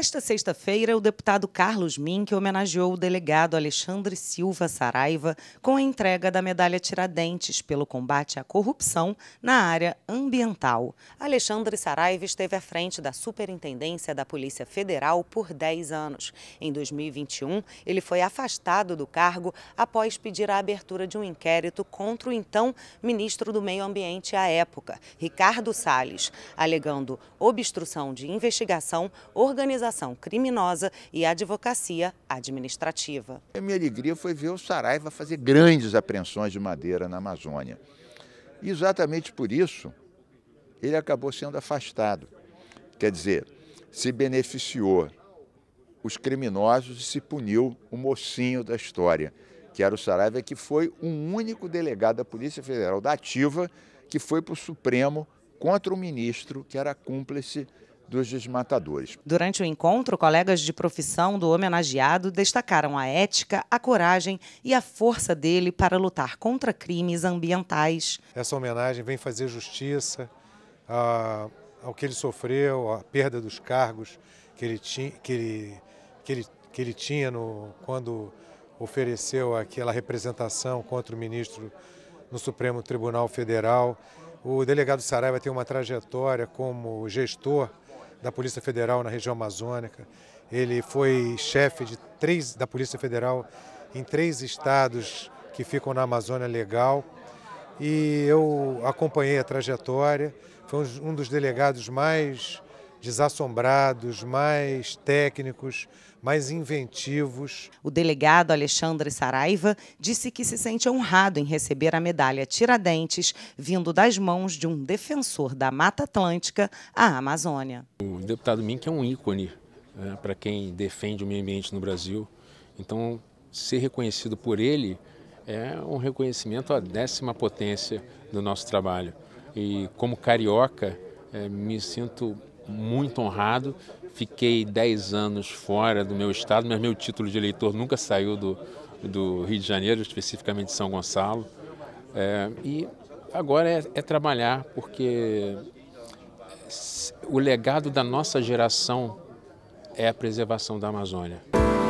Nesta sexta-feira, o deputado Carlos Mink homenageou o delegado Alexandre Silva Saraiva com a entrega da medalha Tiradentes pelo combate à corrupção na área ambiental. Alexandre Saraiva esteve à frente da Superintendência da Polícia Federal por 10 anos. Em 2021, ele foi afastado do cargo após pedir a abertura de um inquérito contra o então ministro do Meio Ambiente à época, Ricardo Salles, alegando obstrução de investigação, organização organização criminosa e advocacia administrativa. A minha alegria foi ver o Saraiva fazer grandes apreensões de madeira na Amazônia. E exatamente por isso, ele acabou sendo afastado. Quer dizer, se beneficiou os criminosos e se puniu o mocinho da história, que era o Saraiva, que foi o único delegado da Polícia Federal da Ativa que foi para o Supremo contra o ministro, que era cúmplice dos desmatadores. Durante o encontro, colegas de profissão do homenageado destacaram a ética, a coragem e a força dele para lutar contra crimes ambientais. Essa homenagem vem fazer justiça ao que ele sofreu, à perda dos cargos que ele, que ele, que ele, que ele tinha no, quando ofereceu aquela representação contra o ministro no Supremo Tribunal Federal. O delegado Saraiva tem uma trajetória como gestor da Polícia Federal na região amazônica. Ele foi chefe de três da Polícia Federal em três estados que ficam na Amazônia Legal. E eu acompanhei a trajetória. Foi um dos delegados mais desassombrados, mais técnicos, mais inventivos. O delegado Alexandre Saraiva disse que se sente honrado em receber a medalha Tiradentes, vindo das mãos de um defensor da Mata Atlântica à Amazônia. O deputado Mink é um ícone né, para quem defende o meio ambiente no Brasil. Então, ser reconhecido por ele é um reconhecimento à décima potência do nosso trabalho. E como carioca, é, me sinto muito honrado. Fiquei 10 anos fora do meu estado, mas meu título de eleitor nunca saiu do, do Rio de Janeiro, especificamente de São Gonçalo. É, e agora é, é trabalhar, porque o legado da nossa geração é a preservação da Amazônia.